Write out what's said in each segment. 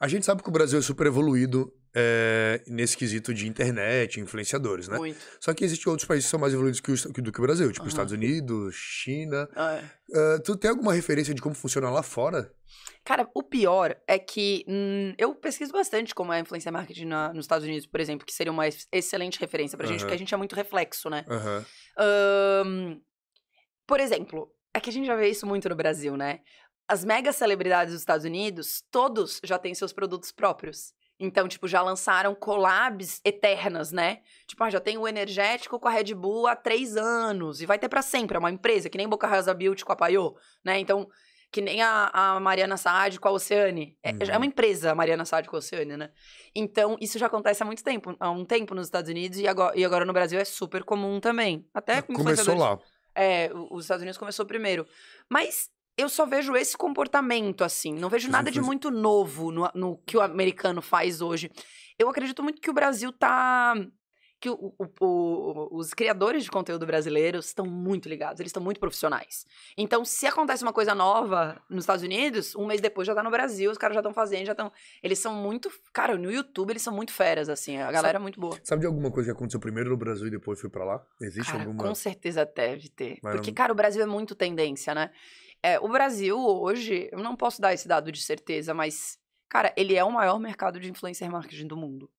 A gente sabe que o Brasil é super evoluído é, nesse quesito de internet, influenciadores, né? Muito. Só que existem outros países que são mais evoluídos que o, do que o Brasil, tipo uhum. Estados Unidos, China. Ah, é. uh, tu tem alguma referência de como funciona lá fora? Cara, o pior é que hum, eu pesquiso bastante como é a influência marketing na, nos Estados Unidos, por exemplo, que seria uma excelente referência pra uhum. gente, porque a gente é muito reflexo, né? Uhum. Um, por exemplo, é que a gente já vê isso muito no Brasil, né? As mega celebridades dos Estados Unidos, todos já têm seus produtos próprios. Então, tipo, já lançaram collabs eternas, né? Tipo, ah, já tem o energético com a Red Bull há três anos e vai ter para sempre. É uma empresa, que nem Boca Rosa Beauty com a Paiô, né? Então, que nem a, a Mariana Saad com a Oceane. É, é uhum. é, uma empresa a Mariana Saad com a Oceane, né? Então, isso já acontece há muito tempo, há um tempo nos Estados Unidos e agora, e agora no Brasil é super comum também. Até ah, com Começou lá. É, os Estados Unidos começou primeiro. Mas eu só vejo esse comportamento assim. Não vejo nada de muito novo no, no que o americano faz hoje. Eu acredito muito que o Brasil tá que o, o, o, os criadores de conteúdo brasileiros estão muito ligados, eles estão muito profissionais. Então, se acontece uma coisa nova nos Estados Unidos, um mês depois já tá no Brasil, os caras já estão fazendo, já estão. Eles são muito. Cara, no YouTube eles são muito feras, assim, a galera é sabe, é muito boa. Sabe de alguma coisa que aconteceu primeiro no Brasil e depois foi para lá? Existe cara, alguma? Com certeza deve ter. Mas Porque, cara, o Brasil é muito tendência, né? É, o Brasil hoje, eu não posso dar esse dado de certeza, mas, cara, ele é o maior mercado de influencer marketing do mundo.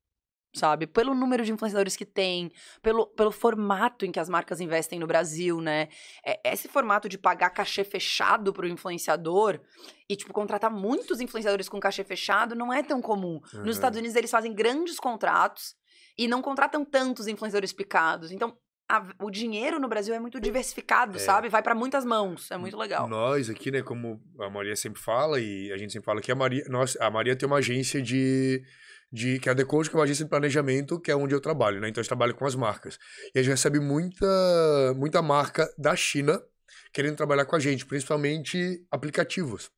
Sabe? Pelo número de influenciadores que tem, pelo, pelo formato em que as marcas investem no Brasil, né? É, esse formato de pagar cachê fechado pro influenciador e, tipo, contratar muitos influenciadores com cachê fechado não é tão comum. Uhum. Nos Estados Unidos, eles fazem grandes contratos e não contratam tantos influenciadores picados. Então, a, o dinheiro no Brasil é muito é. diversificado, é. sabe? Vai para muitas mãos, é muito legal. Nós aqui, né, como a Maria sempre fala, e a gente sempre fala que a Maria, nós, a Maria tem uma agência de, de que é a Decode, que é uma agência de planejamento, que é onde eu trabalho, né? Então eu trabalho com as marcas. E a gente recebe muita, muita marca da China querendo trabalhar com a gente, principalmente aplicativos.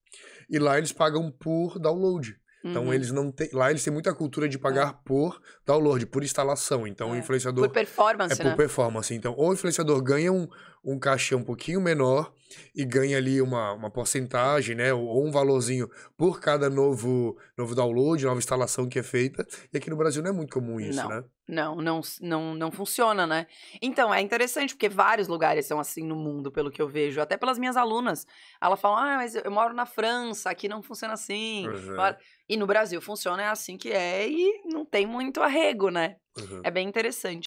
E lá eles pagam por download. Então uhum. eles não têm. Lá eles têm muita cultura de pagar é. por download, por instalação. Então é. o influenciador. Por performance. É né? por performance. Então, ou o influenciador ganha um, um cachê um pouquinho menor e ganha ali uma, uma porcentagem, né? Ou um valorzinho por cada novo, novo download, nova instalação que é feita. E aqui no Brasil não é muito comum isso, não, né? Não, não, não, não funciona, né? Então, é interessante, porque vários lugares são assim no mundo, pelo que eu vejo. Até pelas minhas alunas. Ela fala, ah, mas eu moro na França, aqui não funciona assim. Uhum. E no Brasil funciona, é assim que é, e não tem muito arrego, né? Uhum. É bem interessante.